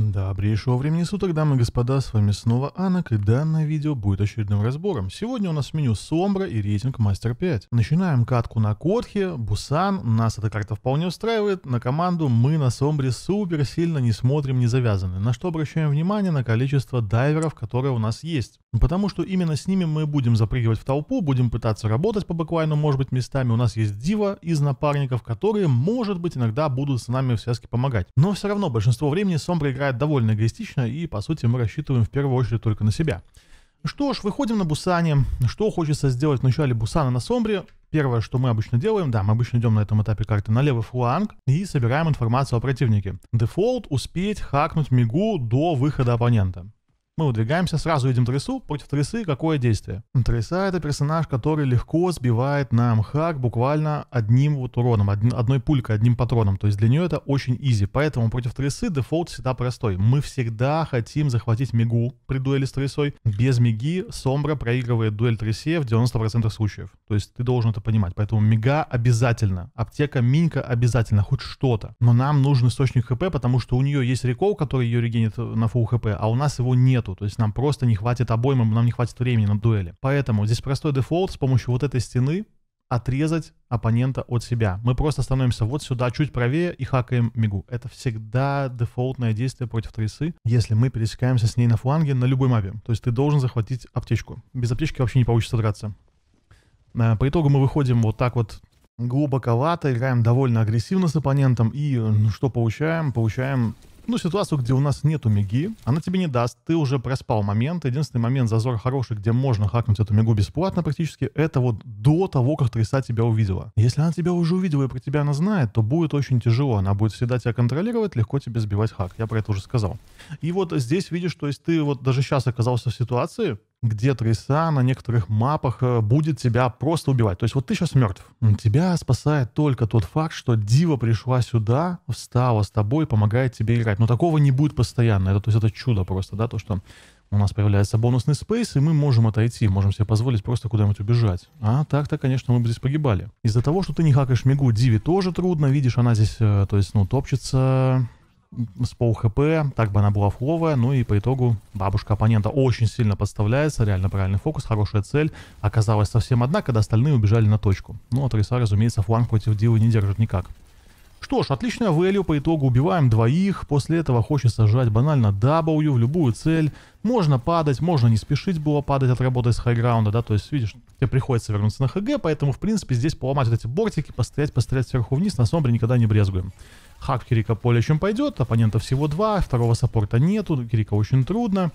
Добрейшего времени суток, дамы и господа, с вами снова Анок, и данное видео будет очередным разбором. Сегодня у нас в меню Сомбра и рейтинг Мастер 5. Начинаем катку на Котхе, Бусан, нас эта карта вполне устраивает, на команду мы на Сомбре супер сильно не смотрим, не завязаны, на что обращаем внимание на количество дайверов, которые у нас есть. Потому что именно с ними мы будем запрыгивать в толпу, будем пытаться работать по бэклайну, может быть местами у нас есть Дива из напарников, которые может быть иногда будут с нами в связке помогать. Но все равно большинство времени Сомбра играет играет довольно эгоистично, и, по сути, мы рассчитываем в первую очередь только на себя. Ну что ж, выходим на Бусане. Что хочется сделать в ну, начале Бусана на Сомбре? Первое, что мы обычно делаем, да, мы обычно идем на этом этапе карты на левый фланг и собираем информацию о противнике. Дефолт успеть хакнуть мигу до выхода оппонента. Мы выдвигаемся, сразу идем Тресу. Против Тресы какое действие? Треса — это персонаж, который легко сбивает нам хак буквально одним вот уроном, один, одной пулькой, одним патроном. То есть для нее это очень изи. Поэтому против Тресы дефолт всегда простой. Мы всегда хотим захватить Мигу при дуэли с Тресой. Без Миги Сомбра проигрывает дуэль Тресе в 90% случаев. То есть ты должен это понимать. Поэтому Мига обязательно, аптека Минька обязательно, хоть что-то. Но нам нужен источник ХП, потому что у нее есть рекол, который ее регенит на фул ХП, а у нас его нет нету. То есть нам просто не хватит обоймы, нам не хватит времени на дуэли. Поэтому здесь простой дефолт с помощью вот этой стены отрезать оппонента от себя. Мы просто становимся вот сюда, чуть правее и хакаем мигу. Это всегда дефолтное действие против трейсы, если мы пересекаемся с ней на фланге на любой мапе. То есть ты должен захватить аптечку. Без аптечки вообще не получится драться. Э, по итогу мы выходим вот так вот глубоковато, играем довольно агрессивно с оппонентом и э, ну, что получаем? Получаем ну, ситуацию, где у нас нету миги, она тебе не даст, ты уже проспал момент. Единственный момент, зазор хороший, где можно хакнуть эту мигу бесплатно практически, это вот до того, как Трейса тебя увидела. Если она тебя уже увидела и про тебя она знает, то будет очень тяжело. Она будет всегда тебя контролировать, легко тебе сбивать хак. Я про это уже сказал. И вот здесь видишь, то есть ты вот даже сейчас оказался в ситуации, где трейса на некоторых мапах э, будет тебя просто убивать. То есть вот ты сейчас мертв. Тебя спасает только тот факт, что Дива пришла сюда, встала с тобой, помогает тебе играть. Но такого не будет постоянно. Это, то есть это чудо просто, да, то, что у нас появляется бонусный спейс, и мы можем отойти, можем себе позволить просто куда-нибудь убежать. А так-то, конечно, мы бы здесь погибали. Из-за того, что ты не хакаешь Мигу, Диви тоже трудно, видишь, она здесь, э, то есть, ну, топчется, с пол хп, так бы она была фуловая, ну и по итогу бабушка оппонента очень сильно подставляется, реально правильный фокус, хорошая цель, оказалась совсем одна, когда остальные убежали на точку. Ну а Триса, разумеется, фланг против Дилы не держит никак. Что ж, отличная вэлью, по итогу убиваем двоих, после этого хочется сжать банально W в любую цель, можно падать, можно не спешить было падать от работы с хайграунда, да, то есть, видишь, тебе приходится вернуться на ХГ, поэтому, в принципе, здесь поломать вот эти бортики, постоять постоять сверху вниз, на сомбре никогда не брезгуем. Хак Кирика поле чем пойдет, оппонента всего два, второго саппорта нету, Кирика очень трудно.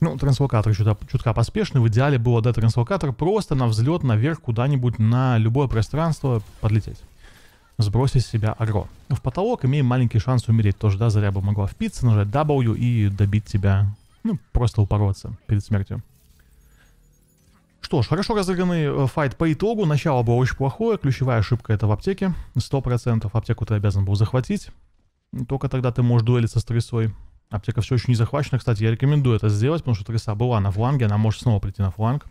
Ну, транслокатор чутка, чутка поспешный, в идеале было дать транслокатор просто на взлет наверх куда-нибудь на любое пространство подлететь. Сбросить с себя агро. Ну, в потолок имеем маленький шанс умереть, тоже, да, заря бы могла впиться, нажать W и добить тебя, ну, просто упороться перед смертью что ж, хорошо разыгранный э, файт по итогу. Начало было очень плохое. Ключевая ошибка это в аптеке. 100% аптеку ты обязан был захватить. Только тогда ты можешь дуэлиться с трясой. Аптека все еще не захвачена. Кстати, я рекомендую это сделать, потому что тряса была на фланге. Она может снова прийти на фланг.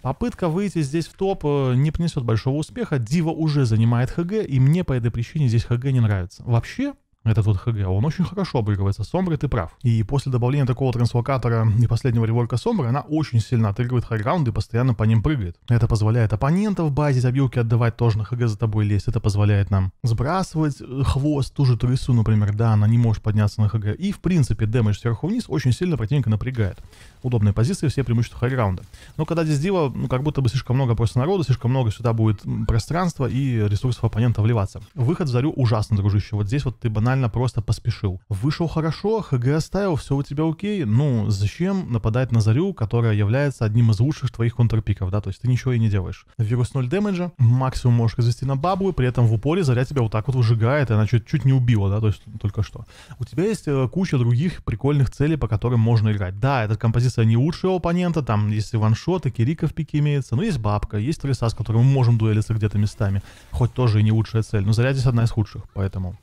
Попытка выйти здесь в топ э, не принесет большого успеха. Дива уже занимает ХГ, и мне по этой причине здесь ХГ не нравится. Вообще, этот вот ХГ, он очень хорошо обыгрывается с Сомброй, ты прав. И после добавления такого транслокатора и последнего револька Сомбры, она очень сильно отыгрывает хайграунд и постоянно по ним прыгает. Это позволяет оппонентов за обилки отдавать тоже на ХГ за тобой лезть. Это позволяет нам сбрасывать э, хвост, ту же трясу, например, да, она не может подняться на ХГ. И, в принципе, дэмэдж сверху вниз очень сильно противника напрягает. Удобные позиции, все преимущества хайграунда. Но когда здесь дело, ну, как будто бы слишком много просто народу, слишком много сюда будет пространства и ресурсов оппонента вливаться. Выход в зарю ужасно, дружище. Вот здесь вот ты банально банально просто поспешил. Вышел хорошо, ХГ оставил, все у тебя окей. Ну, зачем нападать на Зарю, которая является одним из лучших твоих контрпиков, да? То есть ты ничего и не делаешь. Вирус 0 дэмэджа, максимум можешь развести на баблы, при этом в упоре Заря тебя вот так вот выжигает, и она чуть-чуть не убила, да? То есть только что. У тебя есть э, куча других прикольных целей, по которым можно играть. Да, эта композиция не лучшая у оппонента, там есть и ваншоты, Кирика в пике имеется, но есть бабка, есть Трисас, с которым мы можем дуэлиться где-то местами. Хоть тоже и не лучшая цель, но Заря здесь одна из худших, поэтому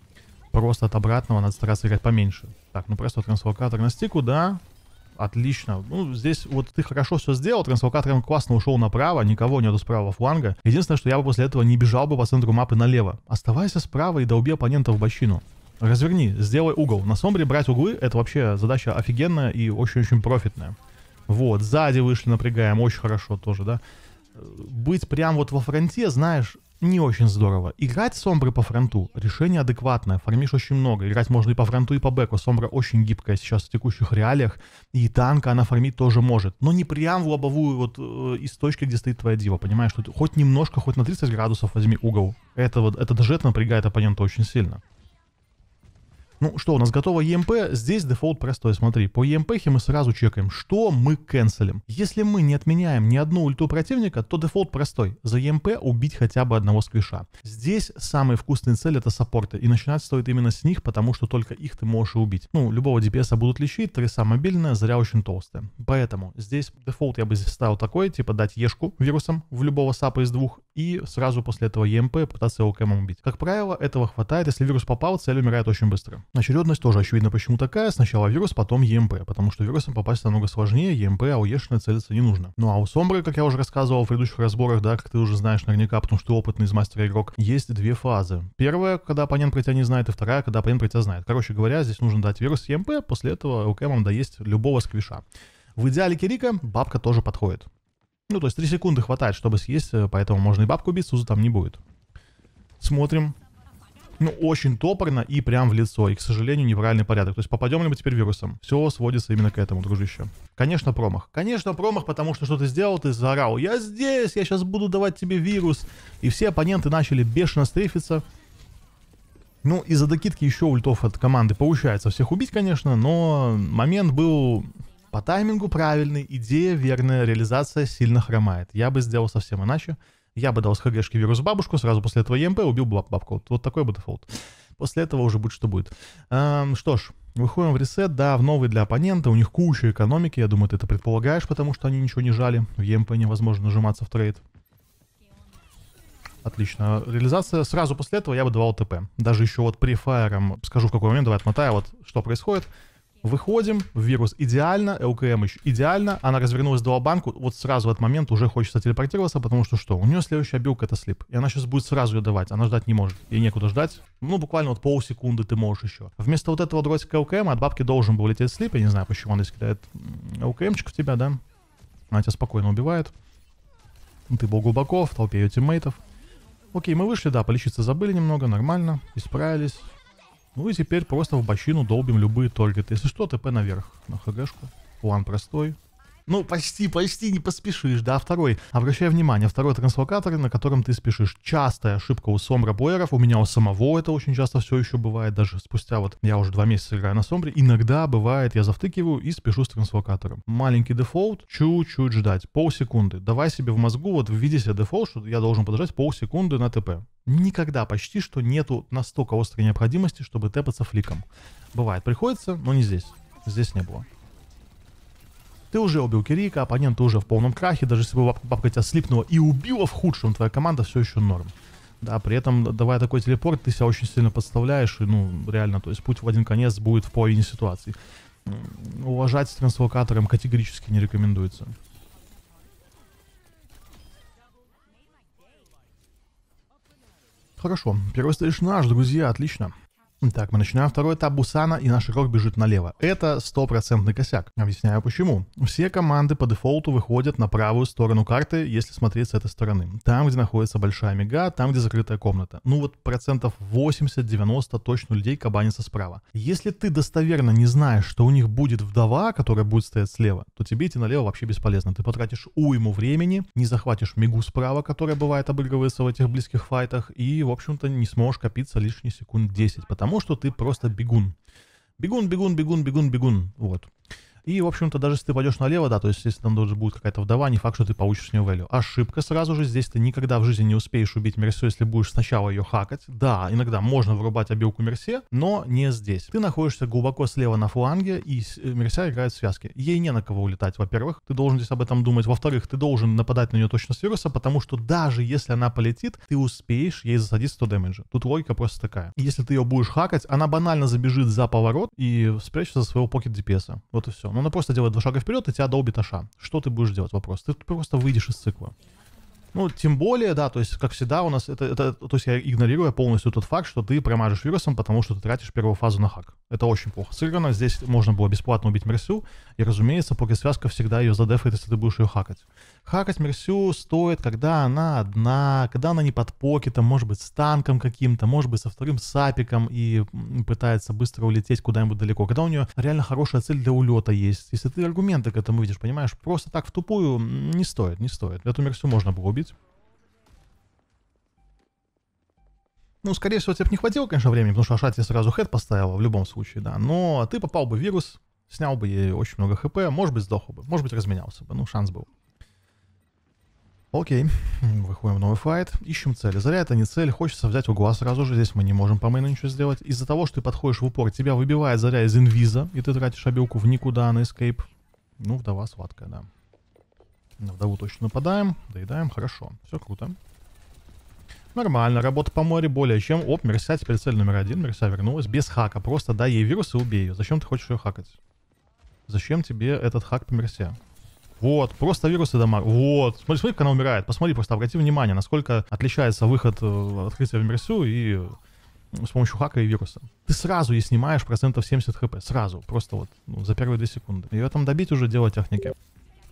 Просто от обратного надо стараться играть поменьше. Так, ну просто трансфокатор на стику, да. Отлично. Ну, здесь вот ты хорошо все сделал, трансфокатором классно ушел направо, никого нету справа фланга. Единственное, что я бы после этого не бежал бы по центру мапы налево. Оставайся справа и доуби оппонента в бочину. Разверни, сделай угол. На сомбре брать углы — это вообще задача офигенная и очень-очень профитная. Вот, сзади вышли, напрягаем, очень хорошо тоже, да. Быть прям вот во фронте, знаешь, не очень здорово. Играть сомбры по фронту, решение адекватное, фармишь очень много. Играть можно и по фронту, и по бэку. Сомбра очень гибкая сейчас в текущих реалиях, и танка она фармить тоже может. Но не прям в лобовую вот э, из точки, где стоит твоя дива, понимаешь? Что ты хоть немножко, хоть на 30 градусов возьми угол. Это вот, этот жет напрягает оппонента очень сильно. Ну что, у нас готово EMP, здесь дефолт простой, смотри, по EMP мы сразу чекаем, что мы канцелим. Если мы не отменяем ни одну ульту противника, то дефолт простой, за EMP убить хотя бы одного сквиша. Здесь самые вкусные цели это саппорты, и начинать стоит именно с них, потому что только их ты можешь убить. Ну, любого DPS а будут лечить, треса мобильная, зря очень толстая. Поэтому здесь дефолт я бы здесь ставил такой, типа дать ешку вирусом в любого сапа из двух, и сразу после этого EMP пытаться его кэмом убить. Как правило, этого хватает, если вирус попал, цель умирает очень быстро. Очередность тоже, очевидно, почему такая. Сначала вирус, потом ЕМП, потому что вирусом попасть намного сложнее, ЕМП, а у Ешина целиться не нужно. Ну а у Сомбры, как я уже рассказывал в предыдущих разборах, да, как ты уже знаешь наверняка, потому что опытный из мастера игрок, есть две фазы. Первая, когда оппонент про тебя не знает, и вторая, когда оппонент про тебя знает. Короче говоря, здесь нужно дать вирус ЕМП, после этого у ЛКМом доесть любого сквиша. В идеале Кирика бабка тоже подходит. Ну, то есть 3 секунды хватает, чтобы съесть, э, поэтому можно и бабку бить, суза там не будет. Смотрим ну, очень топорно и прям в лицо. И, к сожалению, неправильный порядок. То есть попадем ли мы теперь вирусом? Все сводится именно к этому, дружище. Конечно, промах. Конечно, промах, потому что что ты сделал, ты заорал. Я здесь, я сейчас буду давать тебе вирус. И все оппоненты начали бешено стрейфиться. Ну, из-за докидки еще ультов от команды получается всех убить, конечно, но момент был по таймингу правильный, идея верная, реализация сильно хромает. Я бы сделал совсем иначе. Я бы дал с ХГшки вирус бабушку, сразу после этого ЕМП убил бы бабку. Вот, вот такой бы дефолт. После этого уже будет что будет. Эм, что ж, выходим в ресет, да, в новый для оппонента. У них куча экономики, я думаю, ты это предполагаешь, потому что они ничего не жали. В ЕМП невозможно нажиматься в трейд. Отлично. Реализация. Сразу после этого я бы давал ТП. Даже еще вот при фаером, скажу в какой момент, давай отмотаю, вот что происходит. Выходим, вирус идеально, ЛКМ еще идеально. Она развернулась до банку, вот сразу в этот момент уже хочется телепортироваться, потому что что? У нее следующая билка это слип. И она сейчас будет сразу ее давать, она ждать не может. Ей некуда ждать. Ну, буквально вот полсекунды ты можешь еще. Вместо вот этого дротика ЛКМ от бабки должен был лететь слип. Я не знаю, почему он здесь кидает ЛКМчик в тебя, да? Она тебя спокойно убивает. Ты был глубоко в толпе ее тиммейтов. Окей, мы вышли, да, полечиться забыли немного, нормально, исправились. Ну и теперь просто в бочину долбим любые торгеты. Если что, ТП наверх на ХГшку. План простой. Ну, почти, почти не поспешишь, да. Второй, обращай внимание, второй транслокатор, на котором ты спешишь. Частая ошибка у сомбра-бойеров, у меня у самого это очень часто все еще бывает, даже спустя вот, я уже два месяца играю на сомбре, иногда бывает, я завтыкиваю и спешу с транслокатором. Маленький дефолт, чуть-чуть ждать, полсекунды. Давай себе в мозгу, вот введи себе дефолт, что я должен подождать полсекунды на ТП. Никогда почти что нету настолько острой необходимости, чтобы тэпаться фликом. Бывает, приходится, но не здесь. Здесь не было. Ты уже убил Кирика, оппонент уже в полном крахе, даже если бы бабка, бабка тебя слипнула и убила в худшем, твоя команда все еще норм. Да, при этом, давая такой телепорт, ты себя очень сильно подставляешь, и, ну, реально, то есть путь в один конец будет в половине ситуации. Уважать стрим категорически не рекомендуется. Хорошо, первый стейшн наш, друзья, отлично. Так, мы начинаем второй этап Бусана, и наш игрок бежит налево. Это стопроцентный косяк. Объясняю почему. Все команды по дефолту выходят на правую сторону карты, если смотреть с этой стороны. Там, где находится большая мега, там, где закрытая комната. Ну вот процентов 80-90 точно людей кабанится справа. Если ты достоверно не знаешь, что у них будет вдова, которая будет стоять слева, то тебе идти налево вообще бесполезно. Ты потратишь уйму времени, не захватишь мигу справа, которая бывает обыгрывается в этих близких файтах, и, в общем-то, не сможешь копиться лишние секунд 10, потому потому что ты просто бегун. Бегун, бегун, бегун, бегун, бегун. Вот. И, в общем-то, даже если ты пойдешь налево, да, то есть если там даже будет какая-то вдова, не факт, что ты получишь с нее value. Ошибка сразу же, здесь ты никогда в жизни не успеешь убить Мерсу, если будешь сначала ее хакать. Да, иногда можно вырубать обилку Мерсе, но не здесь. Ты находишься глубоко слева на фланге, и э, Мерся играет в связки. Ей не на кого улетать, во-первых, ты должен здесь об этом думать. Во-вторых, ты должен нападать на нее точно с вируса, потому что даже если она полетит, ты успеешь ей засадить 100 дэмэджа. Тут логика просто такая. Если ты ее будешь хакать, она банально забежит за поворот и спрячется за своего покет DPS. Вот и все. Ну, она просто делает два шага вперед, и тебя долбит аша. Что ты будешь делать? Вопрос. Ты просто выйдешь из цикла. Ну, тем более, да, то есть, как всегда, у нас это, это то есть я игнорирую полностью тот факт, что ты промажешь вирусом, потому что ты тратишь первую фазу на хак. Это очень плохо сыграно. Здесь можно было бесплатно убить Мерсю. И, разумеется, связка всегда ее задефает, если ты будешь ее хакать. Хакать Мерсю стоит, когда она одна, когда она не под покетом, может быть, с танком каким-то, может быть, со вторым сапиком и пытается быстро улететь куда-нибудь далеко. Когда у нее реально хорошая цель для улета есть. Если ты аргументы к этому видишь, понимаешь, просто так в тупую не стоит, не стоит. Эту Мерсю можно было убить. Ну, скорее всего, тебе бы не хватило, конечно, времени, потому что Аша тебе сразу хэт поставила в любом случае, да. Но ты попал бы в вирус, снял бы ей очень много хп, может быть, сдох бы, может быть, разменялся бы, ну, шанс был. Окей, выходим в новый файт, ищем цель. Заря это не цель, хочется взять угла сразу же, здесь мы не можем по мейну ничего сделать. Из-за того, что ты подходишь в упор, тебя выбивает заря из инвиза, и ты тратишь обилку в никуда на эскейп. Ну, вдова сладкая, да. На вдову точно нападаем, доедаем, хорошо, все круто. Нормально, работа по морю более чем. Оп, Мерса теперь цель номер один. Мерса вернулась без хака. Просто дай ей вирус и убей ее. Зачем ты хочешь ее хакать? Зачем тебе этот хак по Мерсе? Вот, просто вирусы дома. Вот. Смотри, смотри, как она умирает. Посмотри, просто обрати внимание, насколько отличается выход э, открытия в Мерсу и с помощью хака и вируса. Ты сразу ей снимаешь процентов 70 хп. Сразу. Просто вот ну, за первые две секунды. Ее там добить уже дело техники.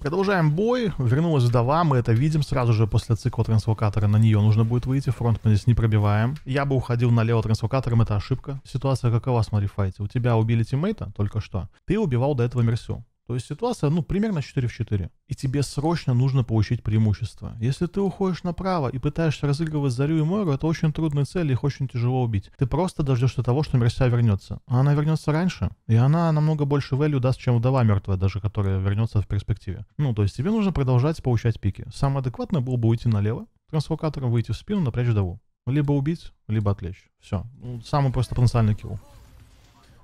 Продолжаем бой. Вернулась вдова, мы это видим сразу же после цикла трансвокатора. На нее нужно будет выйти, фронт мы здесь не пробиваем. Я бы уходил налево трансвокатором, это ошибка. Ситуация какова, смотри, в файте. У тебя убили тиммейта только что. Ты убивал до этого Мерсю. То есть ситуация, ну, примерно 4 в 4. И тебе срочно нужно получить преимущество. Если ты уходишь направо и пытаешься разыгрывать Зарю и Мору, это очень трудная цель, их очень тяжело убить. Ты просто дождешься того, что Мерсия вернется. А она вернется раньше, и она намного больше value даст, чем Вдова Мертвая, даже которая вернется в перспективе. Ну, то есть тебе нужно продолжать получать пики. Самое адекватное было бы уйти налево, трансфокатором выйти в спину, напрячь Вдову. Либо убить, либо отвлечь. Все. Ну, самый просто потенциальный килл.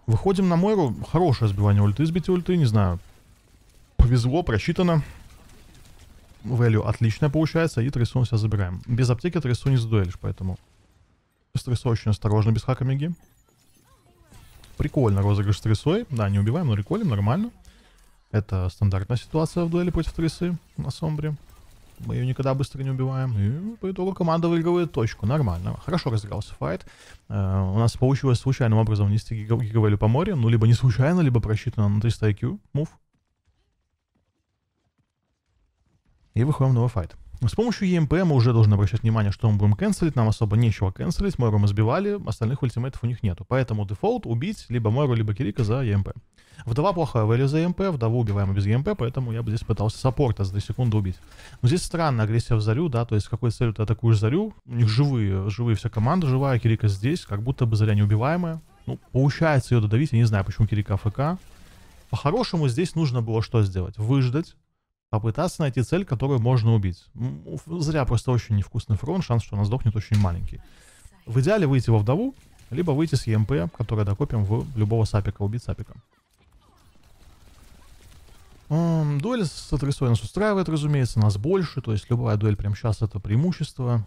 Выходим на Мойру. Хорошее сбивание ульты. Избить ульты, не знаю повезло, просчитано. Value отличная получается, и Трейсу себя забираем. Без аптеки Трейсу не задуэлишь, поэтому... С Трейсу очень осторожно, без хака миги. Прикольно розыгрыш с Трейсой. Да, не убиваем, но реколем, нормально. Это стандартная ситуация в дуэли против Трейсы на Сомбре. Мы ее никогда быстро не убиваем. И по итогу команда выигрывает точку. Нормально. Хорошо разыгрался файт. Uh, у нас получилось случайным образом внести гигавелю по морю. Ну, либо не случайно, либо просчитано на 300 IQ мув. и выходим в новый файт. С помощью EMP мы уже должны обращать внимание, что мы будем канцелить, нам особо нечего канцелить, Мойру мы сбивали, остальных ультимейтов у них нету. Поэтому дефолт убить либо Мойру, либо Кирика за ЕМП. E Вдова плохая вэлю за EMP, вдову убиваем без EMP, поэтому я бы здесь пытался саппорта за 3 секунды убить. Но здесь странно, агрессия в Зарю, да, то есть какой целью ты атакуешь Зарю, у них живые, живые вся команда живая, Кирика здесь, как будто бы Заря неубиваемая. Ну, получается ее додавить, я не знаю, почему Кирика АФК. По-хорошему здесь нужно было что сделать? Выждать, попытаться найти цель, которую можно убить. Зря просто очень невкусный фронт, шанс, что она сдохнет, очень маленький. В идеале выйти во вдову, либо выйти с ЕМП, который докопим в любого сапика, убить сапика. Дуэль с Атрисой нас устраивает, разумеется, нас больше, то есть любая дуэль прямо сейчас это преимущество.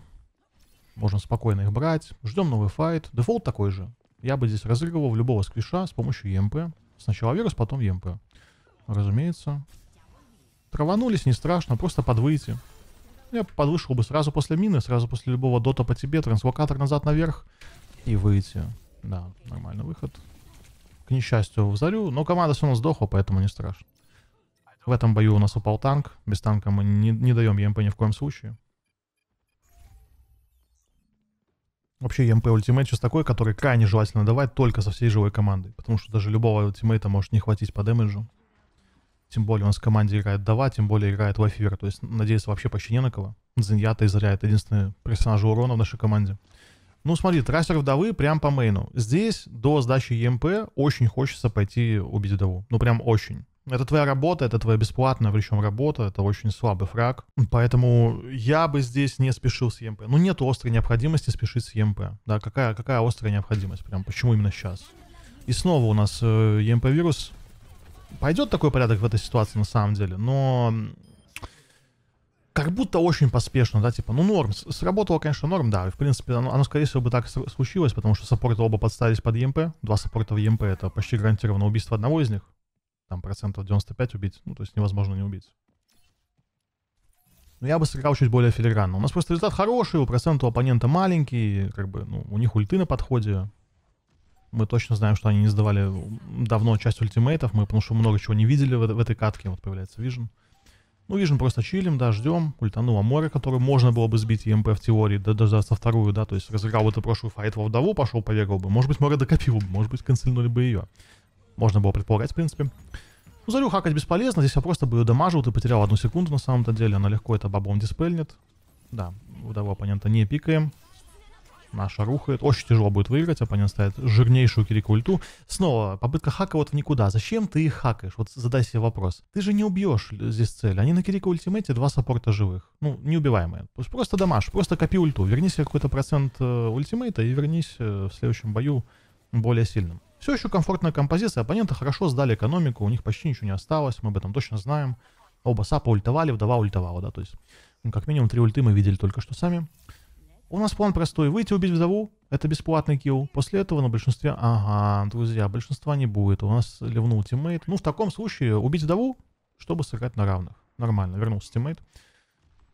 Можно спокойно их брать. Ждем новый файт. Дефолт такой же. Я бы здесь разыгрывал в любого сквиша с помощью ЕМП. Сначала вирус, потом ЕМП. Разумеется. Траванулись, не страшно, просто подвыйти. Я подвышел бы сразу после мины, сразу после любого дота по тебе, транслокатор назад наверх и выйти. Да, нормальный выход. К несчастью, в зарю, но команда все равно сдохла, поэтому не страшно. В этом бою у нас упал танк. Без танка мы не, не даем ЕМП ни в коем случае. Вообще ЕМП ультимейт сейчас такой, который крайне желательно давать только со всей живой командой. Потому что даже любого ультимейта может не хватить по дэмэджу. Тем более он с команде играет Дава, тем более играет Лафивер. То есть надеяться вообще почти не на кого. Зиньята и Заря — это урона в нашей команде. Ну, смотри, трассер вдовы прям по мейну. Здесь до сдачи ЕМП очень хочется пойти убить вдову. Ну, прям очень. Это твоя работа, это твоя бесплатная, причем работа, это очень слабый фраг. Поэтому я бы здесь не спешил с ЕМП. Ну, нет острой необходимости спешить с ЕМП. Да, какая, какая острая необходимость? Прям почему именно сейчас? И снова у нас э, ЕМП-вирус пойдет такой порядок в этой ситуации на самом деле, но как будто очень поспешно, да, типа, ну норм, сработало, конечно, норм, да, в принципе, оно, оно скорее всего бы так случилось, потому что саппорты оба подставились под ЕМП, два саппорта в ЕМП, это почти гарантированно убийство одного из них, там процентов 95 убить, ну то есть невозможно не убить. Но я бы сыграл чуть более филигранно. У нас просто результат хороший, у процента у оппонента маленький, как бы, ну, у них ульты на подходе, мы точно знаем, что они не сдавали давно часть ультимейтов, мы потому что много чего не видели в, в этой катке, вот появляется Vision. Ну, Vision просто чилим, да, ждем. Ультанул Амора, который можно было бы сбить ЕМП в теории, да, даже со вторую, да, то есть разыграл эту прошлую файт во вдову, пошел, побегал бы. Может быть, Мора докопил бы, может быть, канцельнули бы ее. Можно было предполагать, в принципе. Ну, Зарю хакать бесполезно, здесь я просто бы ее дамажил, ты потерял одну секунду на самом-то деле, она легко это бабом диспельнет. Да, вдову оппонента не пикаем. Наша рухает. Очень тяжело будет выиграть. Оппонент ставит жирнейшую кирикульту. Снова попытка хака вот в никуда. Зачем ты их хакаешь? Вот задай себе вопрос. Ты же не убьешь здесь цель. Они на Кирику ультимейте два саппорта живых. Ну, неубиваемые. Просто дамаж, просто копи ульту. Верни себе какой-то процент э, ультимейта и вернись э, в следующем бою более сильным. Все еще комфортная композиция. Оппоненты хорошо сдали экономику. У них почти ничего не осталось. Мы об этом точно знаем. Оба сапа ультовали, вдова ультовала, да, то есть ну, как минимум три ульты мы видели только что сами. У нас план простой. Выйти убить вдову, это бесплатный килл. После этого на большинстве... Ага, друзья, большинства не будет. У нас ливнул тиммейт. Ну, в таком случае убить вдову, чтобы сыграть на равных. Нормально, вернулся тиммейт.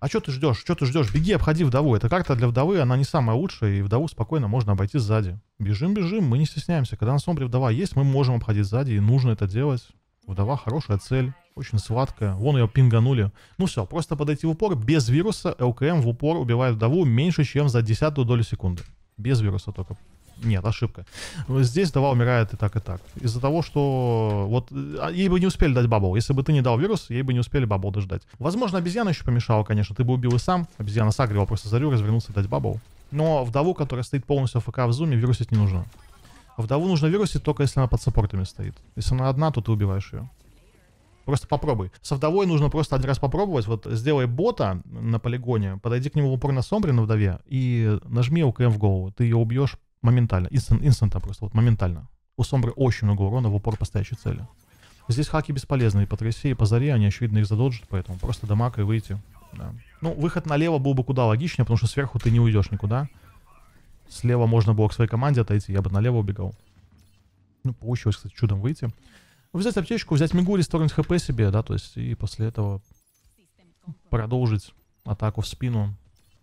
А что ты ждешь? Что ты ждешь? Беги, обходи вдову. Эта карта для вдовы, она не самая лучшая, и вдову спокойно можно обойти сзади. Бежим, бежим, мы не стесняемся. Когда на сомбре вдова есть, мы можем обходить сзади, и нужно это делать. Вдова хорошая цель, очень сладкая. Вон ее пинганули. Ну все, просто подойти в упор. Без вируса ЛКМ в упор убивает вдову меньше, чем за десятую долю секунды. Без вируса только. Нет, ошибка. Здесь вдова умирает и так, и так. Из-за того, что... Вот а, ей бы не успели дать бабл. Если бы ты не дал вирус, ей бы не успели бабл дождать. Возможно, обезьяна еще помешала, конечно. Ты бы убил и сам. Обезьяна сагрила просто зарю, развернулся дать бабл. Но вдову, которая стоит полностью в ФК в зуме, вирусить не нужно. А вдову нужно вирусить только если она под саппортами стоит. Если она одна, то ты убиваешь ее. Просто попробуй. Со вдовой нужно просто один раз попробовать. Вот сделай бота на полигоне, подойди к нему в упор на сомбре на вдове и нажми ОКМ в голову. Ты ее убьешь моментально. Инстан, инстанта просто, вот моментально. У сомбры очень много урона в упор по стоящей цели. Здесь хаки бесполезны. И по трясе, и по заре они, очевидно, их задолжат, поэтому просто дамаг и выйти. Да. Ну, выход налево был бы куда логичнее, потому что сверху ты не уйдешь никуда. Слева можно было к своей команде отойти, я бы налево убегал. Ну, получилось, кстати, чудом выйти. Ну, взять аптечку, взять Мигури, сторнуть хп себе, да, то есть, и после этого продолжить атаку в спину.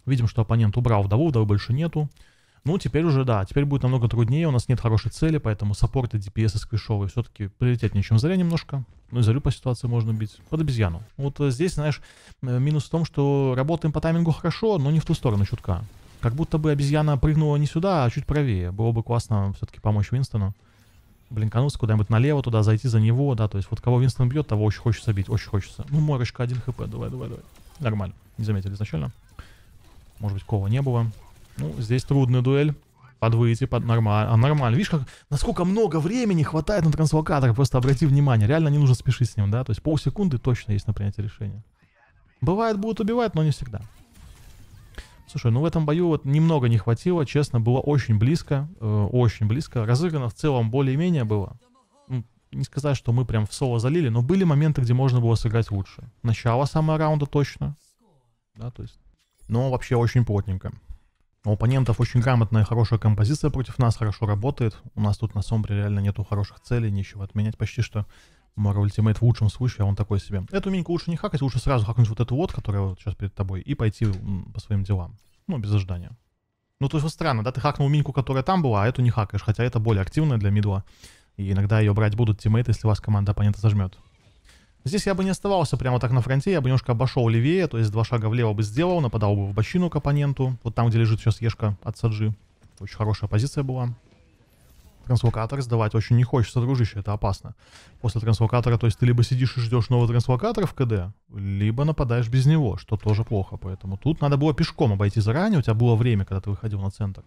Видим, что оппонент убрал вдову, вдовы больше нету. Ну, теперь уже, да, теперь будет намного труднее, у нас нет хорошей цели, поэтому саппорты, DPS и сквишовые все-таки приоритетнее, чем заря немножко. Ну и зарю по ситуации можно бить под обезьяну. Вот э, здесь, знаешь, э, минус в том, что работаем по таймингу хорошо, но не в ту сторону чутка. Как будто бы обезьяна прыгнула не сюда, а чуть правее. Было бы классно все-таки помочь Винстону. Блин, Блинкануться куда-нибудь налево туда, зайти за него, да. То есть вот кого Винстон бьет, того очень хочется бить, очень хочется. Ну, морочка один хп, давай, давай, давай. Нормально. Не заметили изначально. Может быть, кого не было. Ну, здесь трудная дуэль. Подвыйти, под нормально. А нормально. Видишь, как, насколько много времени хватает на транслокатор. Просто обрати внимание. Реально не нужно спешить с ним, да? То есть полсекунды точно есть на принятие решения. Бывает, будут убивать, но не всегда. Слушай, ну в этом бою вот немного не хватило, честно, было очень близко, э, очень близко. Разыграно в целом более-менее было. Ну, не сказать, что мы прям в соло залили, но были моменты, где можно было сыграть лучше. Начало самого раунда точно, да, то есть. Но вообще очень плотненько. У оппонентов очень грамотная, хорошая композиция против нас, хорошо работает. У нас тут на Сомбре реально нету хороших целей, нечего отменять почти что. Marvel Ultimate в лучшем случае, а он такой себе. Эту миньку лучше не хакать, лучше сразу хакнуть вот эту вот, которая вот сейчас перед тобой, и пойти по своим делам. Ну, без ожидания. Ну, то есть вот странно, да, ты хакнул миньку, которая там была, а эту не хакаешь, хотя это более активная для мидла. И иногда ее брать будут тиммейты, если вас команда оппонента зажмет. Здесь я бы не оставался прямо так на фронте, я бы немножко обошел левее, то есть два шага влево бы сделал, нападал бы в бочину к оппоненту, вот там, где лежит сейчас Ешка от Саджи. Очень хорошая позиция была транслокатор сдавать очень не хочется, дружище, это опасно. После транслокатора, то есть ты либо сидишь и ждешь нового транслокатора в КД, либо нападаешь без него, что тоже плохо. Поэтому тут надо было пешком обойти заранее, у тебя было время, когда ты выходил на центр.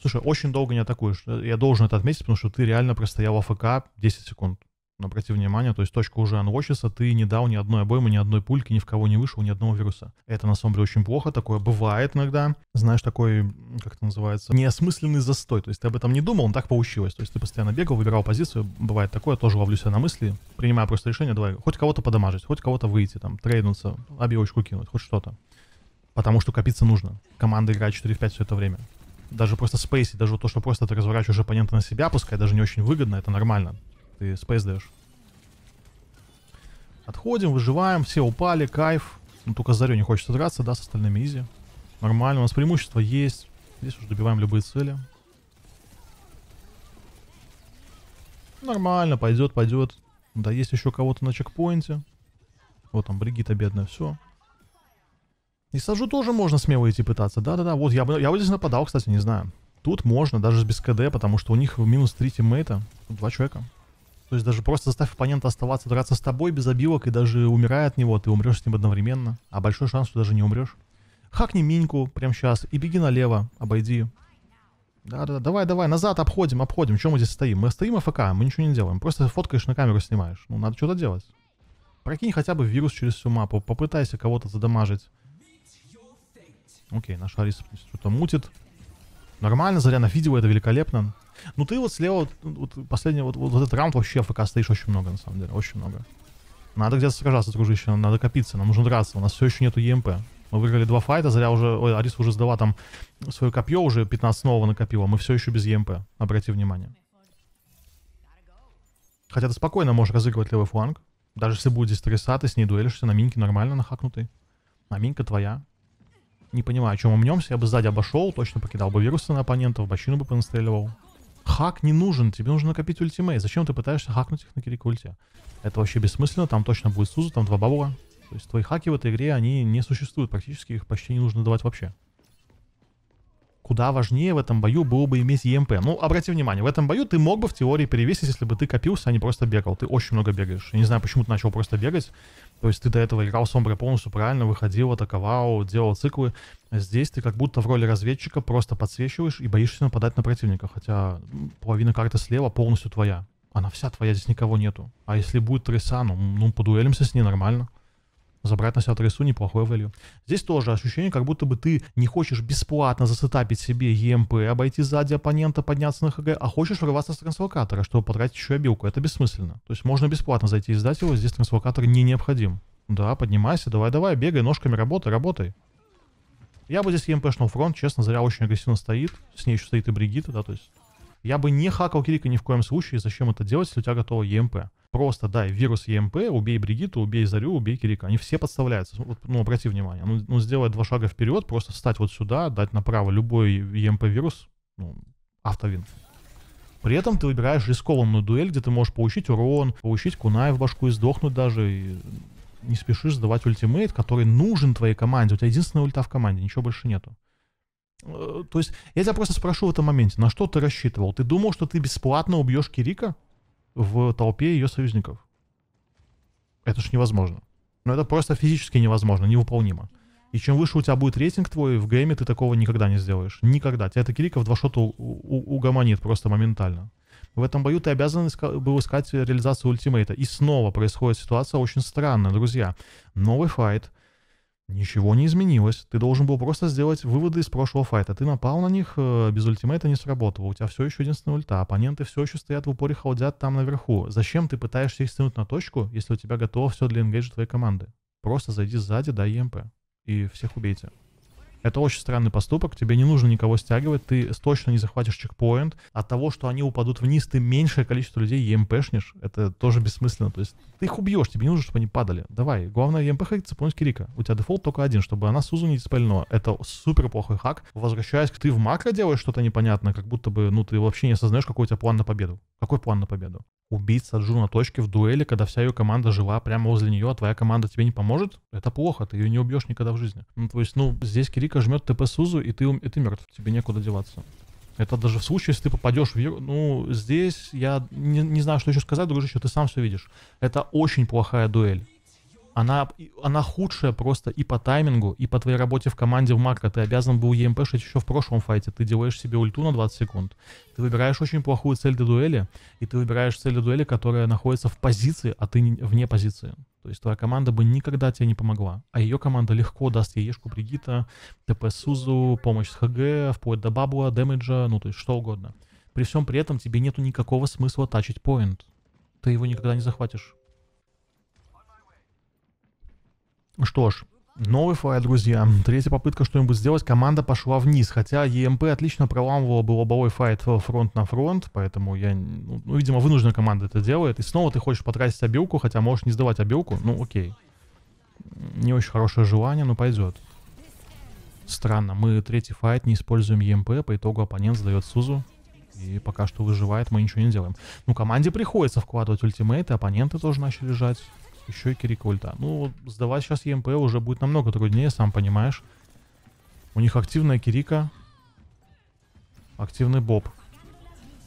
Слушай, очень долго не атакуешь. Э, я должен это отметить, потому что ты реально простоял АФК 10 секунд. Но обрати внимание, то есть точка уже анвочится, ты не дал ни одной обоймы, ни одной пульки, ни в кого не вышел, ни одного вируса. Это на самом деле очень плохо, такое бывает иногда. Знаешь, такой, как это называется, неосмысленный застой. То есть ты об этом не думал, он так получилось. То есть ты постоянно бегал, выбирал позицию, бывает такое, тоже ловлю себя на мысли, принимаю просто решение, давай хоть кого-то подамажить, хоть кого-то выйти, там, трейднуться, обивочку кинуть, хоть что-то. Потому что копиться нужно. Команда играет 4 в 5 все это время даже просто спейси, даже то, что просто ты разворачиваешь оппонента на себя, пускай даже не очень выгодно, это нормально ты спейс даешь. Отходим, выживаем, все упали, кайф. Ну, только Зарю не хочется драться, да, с остальными изи. Нормально, у нас преимущество есть. Здесь уже добиваем любые цели. Нормально, пойдет, пойдет. Да, есть еще кого-то на чекпоинте. Вот там Бригита бедная, все. И сажу тоже можно смело идти пытаться. Да-да-да, вот я, бы, я вот здесь нападал, кстати, не знаю. Тут можно, даже без КД, потому что у них минус 3 тиммейта. Тут два человека. То есть даже просто заставь оппонента оставаться драться с тобой без обилок и даже умирая от него, ты умрешь с ним одновременно, а большой шанс, что даже не умрешь. Хакни Миньку прямо сейчас и беги налево, обойди. Да-да, давай, давай, назад обходим, обходим. Чем мы здесь стоим? Мы стоим АФК, мы ничего не делаем. Просто фоткаешь на камеру, снимаешь. Ну, надо что-то делать. Прокинь хотя бы вирус через всю мапу, попытайся кого-то задамажить. Окей, наш Арис что-то мутит. Нормально, Зарянов, видео это великолепно. Ну ты вот слева, вот, последний, вот, вот, вот этот раунд вообще ФК стоишь очень много, на самом деле, очень много. Надо где-то сражаться, дружище, надо копиться, нам нужно драться, у нас все еще нету ЕМП. Мы выиграли два файта, Заря уже, ой, Арис уже сдала там свое копье, уже 15 нового накопила, мы все еще без ЕМП, обрати внимание. Хотя ты спокойно можешь разыгрывать левый фланг, даже если будет здесь 30, ты с ней дуэлишься, на миньке нормально нахакнутый. На Минка твоя, не понимаю, о чем умнемся. Я бы сзади обошел, точно покидал бы вирусы на в бочину бы понастреливал. Хак не нужен, тебе нужно накопить ультимейт. Зачем ты пытаешься хакнуть их на кирикульте? Это вообще бессмысленно, там точно будет Суза, там два бабула. То есть твои хаки в этой игре, они не существуют практически, их почти не нужно давать вообще куда важнее в этом бою было бы иметь ЕМП. E ну, обрати внимание, в этом бою ты мог бы в теории перевесить, если бы ты копился, а не просто бегал. Ты очень много бегаешь. Я не знаю, почему ты начал просто бегать. То есть ты до этого играл с полностью правильно, выходил, атаковал, делал циклы. Здесь ты как будто в роли разведчика просто подсвечиваешь и боишься нападать на противника. Хотя половина карты слева полностью твоя. Она вся твоя, здесь никого нету. А если будет Тресану, ну, подуэлимся с ней нормально забрать на себя трейсу неплохой value. Здесь тоже ощущение, как будто бы ты не хочешь бесплатно засетапить себе ЕМП, e обойти сзади оппонента, подняться на ХГ, а хочешь врываться с трансвокатора, чтобы потратить еще обилку. Это бессмысленно. То есть можно бесплатно зайти и сдать его, здесь трансвокатор не необходим. Да, поднимайся, давай-давай, бегай, ножками работай, работай. Я бы здесь e шнул фронт, честно, зря очень агрессивно стоит. С ней еще стоит и Бригитта, да, то есть... Я бы не хакал Кирика ни в коем случае. Зачем это делать, если у тебя готова ЕМП? E просто дай вирус ЕМП, убей Бригиту, убей Зарю, убей Кирика. Они все подставляются. Ну, обрати внимание. Ну, ну сделать два шага вперед, просто встать вот сюда, дать направо любой ЕМП-вирус, ну, автовин. При этом ты выбираешь рискованную дуэль, где ты можешь получить урон, получить кунай в башку и сдохнуть даже. И не спешишь сдавать ультимейт, который нужен твоей команде. У тебя единственная ульта в команде, ничего больше нету. Э, то есть, я тебя просто спрошу в этом моменте, на что ты рассчитывал? Ты думал, что ты бесплатно убьешь Кирика? в толпе ее союзников. Это же невозможно. Но ну, это просто физически невозможно, невыполнимо. И чем выше у тебя будет рейтинг твой, в гейме ты такого никогда не сделаешь. Никогда. Тебя это Кириков два шота угомонит просто моментально. В этом бою ты обязан иска- был искать реализацию ультимейта. И снова происходит ситуация очень странная, друзья. Новый файт, Ничего не изменилось. Ты должен был просто сделать выводы из прошлого файта. Ты напал на них, э, без ультимейта не сработало. У тебя все еще единственная ульта. Оппоненты все еще стоят в упоре, холдят там наверху. Зачем ты пытаешься их стянуть на точку, если у тебя готово все для энгейджа твоей команды? Просто зайди сзади, дай ЕМП. И всех убейте. Это очень странный поступок, тебе не нужно никого стягивать, ты точно не захватишь чекпоинт. От того, что они упадут вниз, ты меньшее количество людей ЕМПшнишь, это тоже бессмысленно. То есть ты их убьешь, тебе не нужно, чтобы они падали. Давай, главное ЕМП хакать, цепнуть Кирика. У тебя дефолт только один, чтобы она Сузу не спальнула. Типа это супер плохой хак. Возвращаясь, ты в макро делаешь что-то непонятное, как будто бы, ну, ты вообще не осознаешь, какой у тебя план на победу. Какой план на победу? убить Саджу на точке в дуэли, когда вся ее команда жива прямо возле нее, а твоя команда тебе не поможет, это плохо, ты ее не убьешь никогда в жизни. Ну, то есть, ну, здесь Кирика жмет ТП Сузу, и ты, и ты мертв, тебе некуда деваться. Это даже в случае, если ты попадешь в... Ну, здесь я не, не знаю, что еще сказать, дружище, ты сам все видишь. Это очень плохая дуэль она, она худшая просто и по таймингу, и по твоей работе в команде в макро Ты обязан был ЕМПшить еще в прошлом файте. Ты делаешь себе ульту на 20 секунд. Ты выбираешь очень плохую цель для дуэли, и ты выбираешь цель для дуэли, которая находится в позиции, а ты вне позиции. То есть твоя команда бы никогда тебе не помогла. А ее команда легко даст ей Ешку Бригита, ТП Сузу, помощь с ХГ, вплоть до бабла, дэмэджа, ну то есть что угодно. При всем при этом тебе нету никакого смысла тачить поинт. Ты его никогда не захватишь. Что ж, новый файл, друзья. Третья попытка что-нибудь сделать. Команда пошла вниз. Хотя ЕМП отлично проламывала был лобовой файт э, фронт на фронт. Поэтому я... Ну, ну, видимо, вынуждена команда это делает. И снова ты хочешь потратить обилку, хотя можешь не сдавать обилку. Ну, окей. Не очень хорошее желание, но пойдет. Странно. Мы третий файт не используем ЕМП. По итогу оппонент сдает Сузу. И пока что выживает, мы ничего не делаем. Ну, команде приходится вкладывать ультимейты. Оппоненты тоже начали лежать еще и Кирикульта. Ну, сдавать сейчас ЕМП уже будет намного труднее, сам понимаешь. У них активная Кирика. Активный Боб.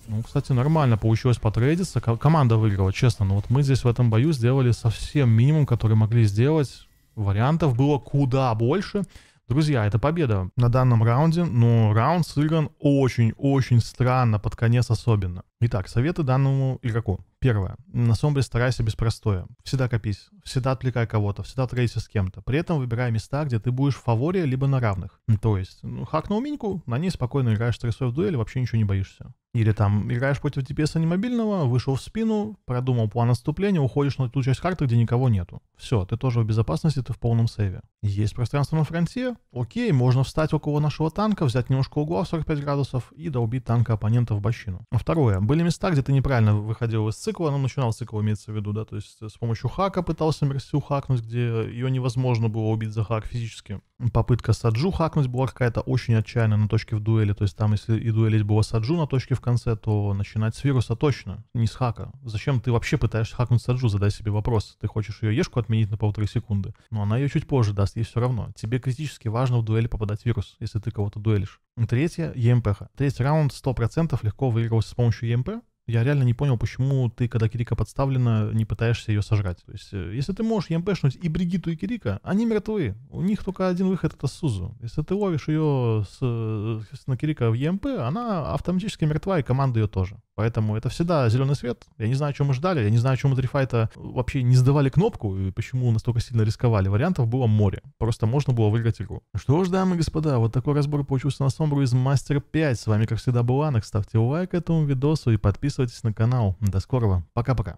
Ну, кстати, нормально получилось потрейдиться. команда выиграла, честно. Но ну, вот мы здесь в этом бою сделали совсем минимум, который могли сделать. Вариантов было куда больше. Друзья, это победа на данном раунде, но ну, раунд сыгран очень-очень странно, под конец особенно. Итак, советы данному игроку. Первое. На сомбре старайся без простоя. Всегда копись, всегда отвлекай кого-то, всегда трейся с кем-то. При этом выбирай места, где ты будешь в фаворе, либо на равных. То есть, ну, хак на уминьку, на ней спокойно играешь стрессой в дуэли, вообще ничего не боишься. Или там играешь против DPS мобильного, вышел в спину, продумал план наступления уходишь на ту часть карты, где никого нету. Все, ты тоже в безопасности, ты в полном сейве. Есть пространство на фронте, окей, можно встать около нашего танка, взять немножко угла в 45 градусов и долбить танка оппонента в бочину. Второе, были места, где ты неправильно выходил из цикла, ну, начинал цикл, имеется в виду, да, то есть с помощью хака пытался Мерсю хакнуть, где ее невозможно было убить за хак физически. Попытка Саджу хакнуть была какая-то очень отчаянная на точке в дуэли, то есть там, если и дуэлить было Саджу на точке в конце, то начинать с вируса точно, не с хака. Зачем ты вообще пытаешься хакнуть саджу, задай себе вопрос. Ты хочешь ее ешку отменить на полторы секунды, но ну, она ее чуть позже даст, ей все равно. Тебе критически важно в дуэли попадать в вирус, если ты кого-то дуэлишь. Третье — ЕМПХ. Третий раунд 100% легко выигрывался с помощью ЕМП, я реально не понял, почему ты, когда Кирика подставлена, не пытаешься ее сожрать. То есть, э, если ты можешь ЕМПшнуть и Бригиту, и Кирика, они мертвы. У них только один выход — это Сузу. Если ты ловишь ее с, э, с, на Кирика в ЕМП, она автоматически мертва, и команда ее тоже. Поэтому это всегда зеленый свет. Я не знаю, чем мы ждали. Я не знаю, чем внутри файта вообще не сдавали кнопку и почему настолько сильно рисковали. Вариантов было море. Просто можно было выиграть игру. Что ж, дамы и господа, вот такой разбор получился на Сомбру из Мастер 5. С вами, как всегда, был Анекс. Ставьте лайк этому видосу и подписывайтесь на канал. До скорого. Пока-пока.